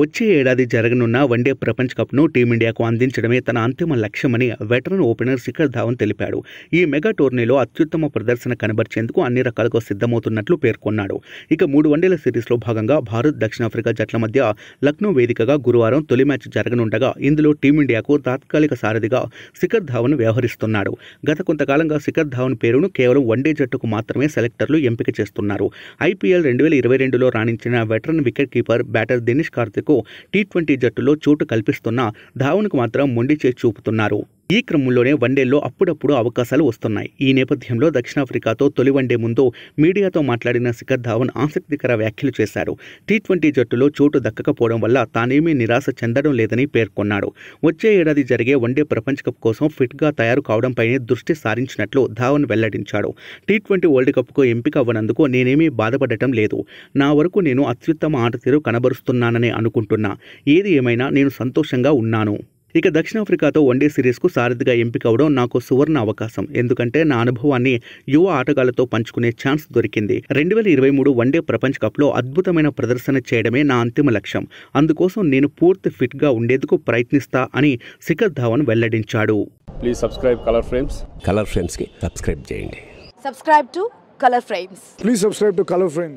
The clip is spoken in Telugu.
వచ్చే ఏడాది జరగనున్న వన్డే ప్రపంచ కప్ను టీమిండియాకు అందించడమే తన అంతిమ లక్ష్యమని వెటరన్ ఓపెనర్ శిఖర్ ధావన్ తెలిపాడు ఈ మెగా టోర్నీలో అత్యుత్తమ ప్రదర్శన కనబర్చేందుకు అన్ని రకాలుగా సిద్ధమవుతున్నట్లు పేర్కొన్నాడు ఇక మూడు వన్డేల సిరీస్లో భాగంగా భారత్ దక్షిణాఫ్రికా జట్ల మధ్య లక్నో వేదికగా గురువారం తొలి మ్యాచ్ జరగనుండగా ఇందులో టీమిండియాకు తాత్కాలిక సారథిగా శిఖర్ ధావన్ వ్యవహరిస్తున్నాడు గత కొంతకాలంగా శిఖర్ ధావన్ పేరును కేవలం వన్డే జట్టుకు మాత్రమే సెలెక్టర్లు ఎంపిక చేస్తున్నారు ఐపీఎల్ రెండు వేల ఇరవై రెండులో రాణించిన veteran wicket keeper batter Dinesh Karthik శ్రీకాంత్కు టీ ట్వంటీ జట్టులో చోటు కల్పిస్తున్న ధావన్కు మాత్రం మొండి చేసి చూపుతున్నారు ఈ క్రమంలోనే వన్డేల్లో అప్పుడప్పుడు అవకాశాలు వస్తున్నాయి ఈ నేపథ్యంలో దక్షిణాఫ్రికాతో తొలి వన్డే ముందు మీడియాతో మాట్లాడిన శిఖర్ ధావన్ ఆసక్తికర వ్యాఖ్యలు చేశారు టీ ట్వంటీ జట్టులో చోటు దక్కకపోవడం వల్ల తానేమీ నిరాశ చెందడం లేదని పేర్కొన్నాడు వచ్చే ఏడాది జరిగే వన్డే ప్రపంచ కప్ కోసం ఫిట్గా తయారు కావడంపైనే దృష్టి సారించినట్లు ధావన్ వెల్లడించాడు టీ ట్వంటీ వరల్డ్ కప్కు ఎంపిక అవ్వనందుకు నేనేమీ బాధపడటం లేదు నా వరకు నేను అత్యుత్తమ ఆటతీరు కనబరుస్తున్నానని అనుకుంటున్నా ఏది ఏమైనా నేను సంతోషంగా ఉన్నాను ఇక దక్షిణాఫ్రికాతో వన్డే సిరీస్కు సారథిగా ఎంపికవడం నాకు సువర్ణ అవకాశం ఎందుకంటే నా అనుభవాన్ని యువ ఆటగాళ్లతో పంచుకునే ఛాన్స్ దొరికింది రెండు వేల ఇరవై మూడు వన్డే ప్రపంచ కప్లో అద్భుతమైన ప్రదర్శన చేయడమే నా అంతిమ లక్ష్యం అందుకోసం నేను పూర్తి ఫిట్గా ఉండేందుకు ప్రయత్నిస్తా అని శిఖర్ ధావన్ వెల్లడించాడు please subscribe Color Frames Color ఫ్రేమ్స్కి సబ్స్క్రైబ్ చేయండి subscribe to Color Frames please subscribe to Color frames